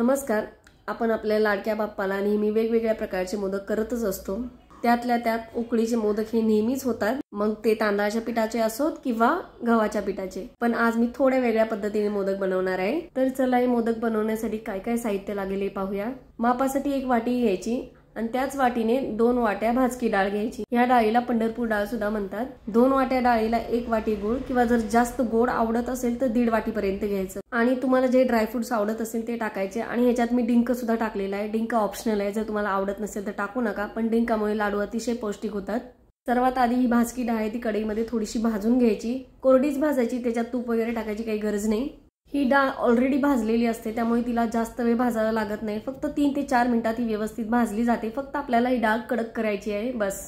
नमस्कार आपण आपल्या लाडक्या बाप्पाला नेहमी वेगवेगळ्या प्रकारचे मोदक करतच असतो त्यातल्या त्यात उकळीचे मोदक हे नेहमीच होतात मग ते तांदळाच्या पिठाचे असोत किंवा गव्हाच्या पिठाचे पण आज मी थोड्या वेगळ्या पद्धतीने मोदक बनवणार आहे तर चला हे मोदक बनवण्यासाठी काय काय साहित्य लागेल हे पाहूया मापासाठी एक वाटी घ्यायची आणि त्याच वाटीने दोन वाट्या भाजकी डाळ घ्यायची ह्या डाळीला पंढरपूर डाळ सुद्धा म्हणतात दोन वाट्या डाळीला एक वाटी गोड किंवा जर जास्त गोड आवडत असेल तर दीड वाटीपर्यंत घ्यायचं आणि तुम्हाला जे ड्रायफ्रुट्स आवडत असेल ते टाकायचे आणि ह्याच्यात मी डिंक सुद्धा टाकलेला आहे डिंक ऑप्शनल आहे जर तुम्हाला आवडत नसेल तर टाकू नका पण डिंकामुळे लाडू अतिशय पौष्टिक होतात सर्वात आधी ही भाजकी डाळ आहे ती कढईमध्ये थोडीशी भाजून घ्यायची कोरडीच भाजायची त्याच्यात तूप वगैरे टाकायची काही गरज नाही ही डाळ ऑलरेडी भाजलेली असते त्यामुळे तिला जास्त वेळ भाजायला लागत नाही फक्त तीन ते चार मिनिटात ही व्यवस्थित भाजली जाते फक्त आपल्याला ही डाळ कडक करायची आहे बस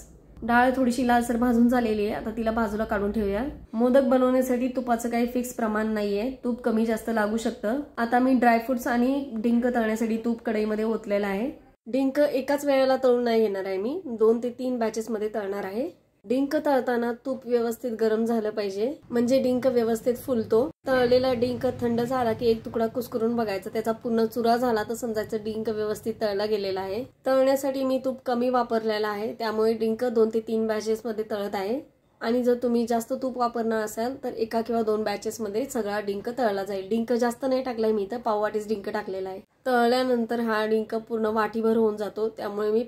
डाळ थोडीशी लालसर भाजून झालेली आहे आता तिला बाजूला काढून ठेवूया मोदक बनवण्यासाठी तुपाचं काही फिक्स प्रमाण नाहीये तूप कमी जास्त लागू शकतं आता मी ड्रायफ्रुट्स आणि डिंक तळण्यासाठी तूप कढईमध्ये ओतलेलं आहे डिंक एकाच वेळेला तळून नाही येणार आहे मी दोन ते तीन बॅचेसमध्ये तळणार आहे डिंक तळताना तूप व्यवस्थित गरम झालं पाहिजे म्हणजे डिंक व्यवस्थित फुलतो तळलेला डिंक थंड झाला की एक तुकडा कुसकरून बघायचा त्याचा पूर्ण चुरा झाला तर समजायचं डिंक व्यवस्थित तळला गेलेला आहे तळण्यासाठी मी तूप कमी वापरलेला आहे त्यामुळे डिंक दोन ते तीन बॅचेस मध्ये तळत आहे आणि जर तुम्ही जास्त तूप वापरणार असाल तर एका किंवा दोन बॅचेसमध्ये सगळा डिंक तळला जाईल डिंक जास्त नाही टाकलाय मी तर पाववाटीस डिंक टाकलेला आहे तळल्यानंतर हा डिंक पूर्ण वाटीभर होऊन जातो त्यामुळे मी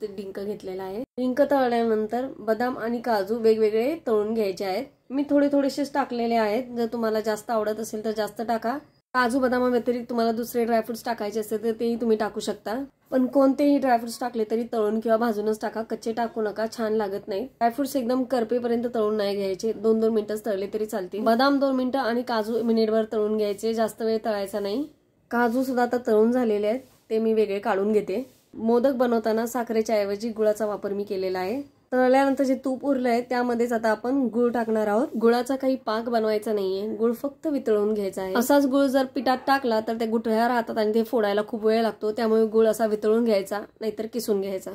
ते डिंक घेतलेला आहे डिंक तळल्यानंतर बदाम आणि काजू वेगवेगळे तळून घ्यायचे आहेत मी थोडे थोडेसेच टाकलेले आहेत जर तुम्हाला जास्त आवडत असेल तर जास्त टाका काजू बदामा व्यतिरिक्त तुम्हाला दुसरे ड्रायफ्रुट्स टाकायचे असेल तर तेही तुम्ही टाकू शकता पण कोणतेही ड्रायफ्रुट्स टाकले तरी तळून किंवा भाजूनच टाका कच्चे टाकू नका छान लागत नाही ड्रायफ्रुट्स एकदम करपेपर्यंत तळून नाही घ्यायचे दोन दोन मिनिटच तळले तरी चालते बदाम दोन मिनिटं आणि काजू मिनिटभर तळून घ्यायचे जास्त वेळ तळायचा नाही काजू सुद्धा आता तळून झालेले आहेत ते मी वेगळे काढून घेते मोदक बनवताना साखरेच्या ऐवजी गुळाचा वापर मी केलेला आहे तळल्यानंतर जे तूप उरलं आहे त्यामध्येच आता आपण गुळ टाकणार आहोत गुळाचा काही पाक बनवायचा नाहीये गुळ फक्त वितळून घ्यायचा आहे असाच गुळ जर पिठात टाकला तर ते गुठळ्या राहतात आणि ते फोडायला खूप वेळ लागतो त्यामुळे गुळ असा वितळून घ्यायचा नाहीतर किसून घ्यायचा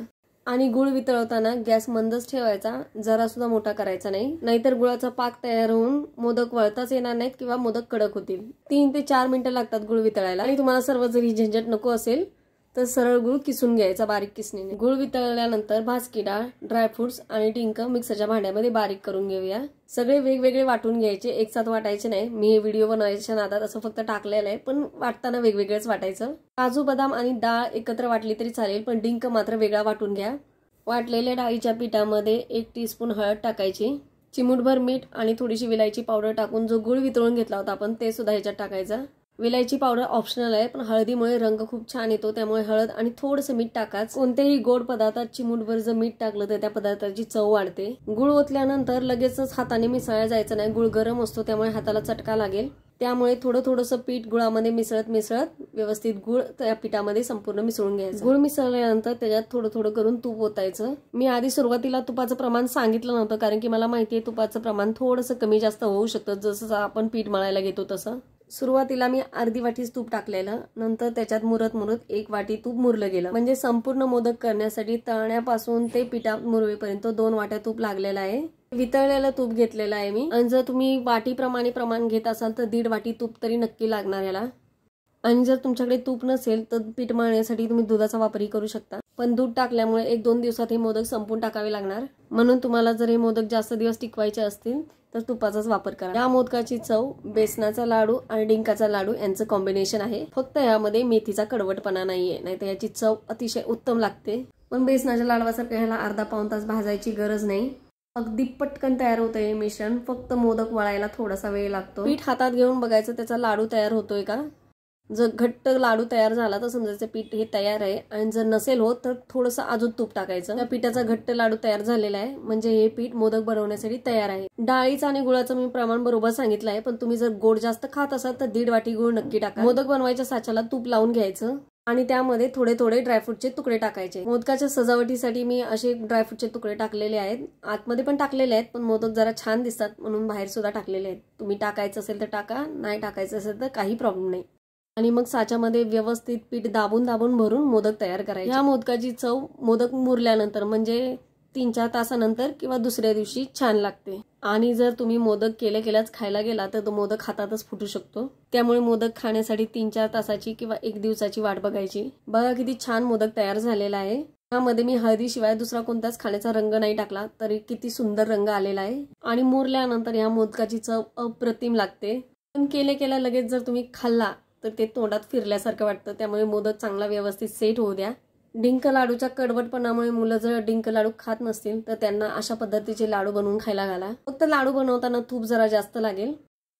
आणि गुळ वितळवताना गॅस मंदच ठेवायचा जरा सुद्धा मोठा करायचा नाही नाहीतर गुळाचा पाक तयार होऊन मोदक वळताच येणार नाहीत किंवा मोदक कडक होतील तीन ते चार मिनिटं लागतात गुळ वितळायला आणि तुम्हाला सर्व जरी झंझट नको असेल तर सरळ गुळ किसून घ्यायचा बारीक किसणीने गुळ वितळल्यानंतर भाजकी डाळ ड्रायफ्रुट्स आणि डिंक मिक्सरच्या भांड्यामध्ये बारीक करून घेऊया सगळे वेगवेगळे वाटून घ्यायचे एक साथ वाटायचे नाही मी हे व्हिडिओ बनवायच्या नादात असं फक्त टाकलेलं आहे पण वाटताना वेगवेगळेच वाटायचं काजू बदाम आणि डाळ एकत्र वाटली तरी चालेल पण डिंक मात्र वेगळा वाटून घ्या वाटलेल्या डाळीच्या पिठामध्ये एक टीस्पून हळद टाकायची चिमूटभर मीठ आणि थोडीशी विलायची पावडर टाकून जो गुळ वितळून घेतला होता आपण ते सुद्धा ह्याच्यात टाकायचा विलायची पावडर ऑप्शनल आहे पण हळदीमुळे रंग खूप छान येतो त्यामुळे हळद आणि थोडस मीठ टाकाच कोणत्याही गोड पदार्थात चिमूटभर जर मीठ टाकलं तर त्या पदार्थाची चव वाढते गुळ ओतल्यानंतर लगेचच हाताने मिसळला जायचं नाही गुळ गरम असतो त्यामुळे हाताला चटका लागेल त्यामुळे थोडं थोडंसं पीठ गुळामध्ये मिसळत मिसळत व्यवस्थित गुळ त्या पिठामध्ये संपूर्ण मिसळून घ्यायचं गुळ मिसळल्यानंतर त्याच्यात थोडं थोडं करून तूप ओतायचं मी आधी सुरुवातीला तुपाचं प्रमाण सांगितलं नव्हतं कारण की मला माहिती आहे तुपाचं प्रमाण थोडंसं कमी जास्त होऊ शकतं जसं आपण पीठ मळायला घेतो तसं सुरुवातीला मी अर्धी वाटी तूप टाकलेलं नंतर त्याच्यात मुरत मुरत एक वाटी तूप मुरलं गेलं म्हणजे संपूर्ण मोदक करण्यासाठी तळण्यापासून ते पिठा मुरवेपर्यंत दोन वाट्या तूप लागलेलं आहे वितळलेलं तूप घेतलेलं आहे मी आणि जर तुम्ही वाटीप्रमाणे प्रमाण घेत असाल तर दीड वाटी तूप तरी नक्की लागणार याला आणि जर तुमच्याकडे तूप नसेल तर पीठ मळण्यासाठी तुम्ही दुधाचा वापरही करू शकता पण दूध टाकल्यामुळे एक दोन दिवसात हे मोदक संपून टाकावे लागणार म्हणून तुम्हाला जर हे मोदक जास्त दिवस टिकवायचे असतील तर तुपाचाच वापर करा या मोदकाची चव बेसनाचा लाडू आणि डिंकाचा लाडू यांचं कॉम्बिनेशन आहे फक्त यामध्ये मेथीचा कडवटपणा नाहीये नाहीतर याची चव अतिशय उत्तम लागते पण बेसनाच्या लाडवासारखं ह्याला अर्धा पाऊन तास भाजायची गरज नाही अगदी पटकन तयार होतंय हे मिश्रण फक्त मोदक वळायला थोडासा वेळ लागतो पीठ हातात घेऊन बघायचं त्याचा लाडू तयार होतोय का जर घट्ट लाडू तयार झाला तर समजायचं पीठ हे तयार आहे आणि जर नसेल होत तर थोडस अजून तूप टाकायचं त्या पिठाचा घट्ट लाडू तयार झालेला आहे म्हणजे हे पीठ मोदक बनवण्यासाठी तयार आहे डाळीचं आणि गुळाचं मी प्रमाण बरोबर सांगितलं आहे पण तुम्ही जर गोड जास्त खात असाल तर दीड वाटी गुळ नक्की टाका मोदक बनवायच्या साच्याला तूप लावून घ्यायचं आणि त्यामध्ये थोडे थोडे ड्रायफ्रूटचे तुकडे टाकायचे मोदकाच्या सजावटीसाठी मी असे ड्रायफ्रूटचे तुकडे टाकलेले आहेत आतमध्ये पण टाकलेले आहेत पण मोदक जरा छान दिसतात म्हणून बाहेर सुद्धा टाकलेले आहेत तुम्ही टाकायचं असेल तर टाका नाही टाकायचं असेल तर काही प्रॉब्लेम नाही आणि मग साच्यामध्ये व्यवस्थित पीठ दाबून दाबून भरून मोदक तयार करायचे या मोदकाची चव मोदक मुरल्यानंतर म्हणजे तीन चार तासानंतर किंवा दुसऱ्या दिवशी छान लागते आणि जर तुम्ही मोदक केल्या केल्याच खायला गेला तर तो मोदक हातातच फुटू शकतो त्यामुळे मोदक खाण्यासाठी तीन चार तासाची किंवा एक दिवसाची वाट बघायची बघा किती छान मोदक तयार झालेला आहे यामध्ये मी हळदीशिवाय दुसरा कोणताच खाण्याचा रंग नाही टाकला तरी किती सुंदर रंग आलेला आहे आणि मुरल्यानंतर या मोदकाची चव अप्रतिम लागते पण केले केल्या लगेच जर तुम्ही खाल्ला तर ते तोंडात फिरल्यासारखं वाटतं त्यामुळे मोदक चांगला व्यवस्थित सेट होऊ द्या डिंक लाडूच्या कडवटपणामुळे मुलं जर डिंक लाडू खात नसतील तर त्यांना अशा पद्धतीचे लाडू बनवून खायला घाला फक्त लाडू बनवताना तूप जरा जास्त लागेल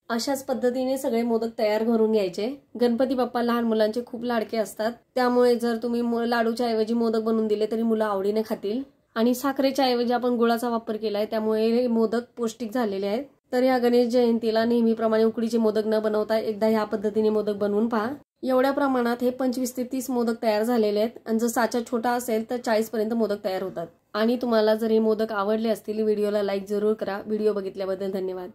अशाच पद्धतीने सगळे मोदक तयार करून घ्यायचे गणपती बाप्पा लहान मुलांचे खूप लाडके असतात त्यामुळे जर तुम्ही लाडूच्या ऐवजी मोदक बनवून दिले तरी मुलं आवडीने खातील आणि साखरेच्या ऐवजी आपण गुळाचा वापर केलाय त्यामुळे मोदक पौष्टिक झालेले आहेत तर या गणेश जयंतीला नेहमीप्रमाणे उकडीचे मोदक न बनवता एकदा ह्या पद्धतीने मोदक बनवून पहा एवढ्या प्रमाणात हे पंचवीस ते तीस मोदक तयार झालेले आहेत आणि जर साचा छोटा असेल तर चाळीस पर्यंत मोदक तयार होतात आणि तुम्हाला जर हे मोदक आवडले असतील व्हिडिओला लाईक जरूर करा व्हिडिओ बघितल्याबद्दल धन्यवाद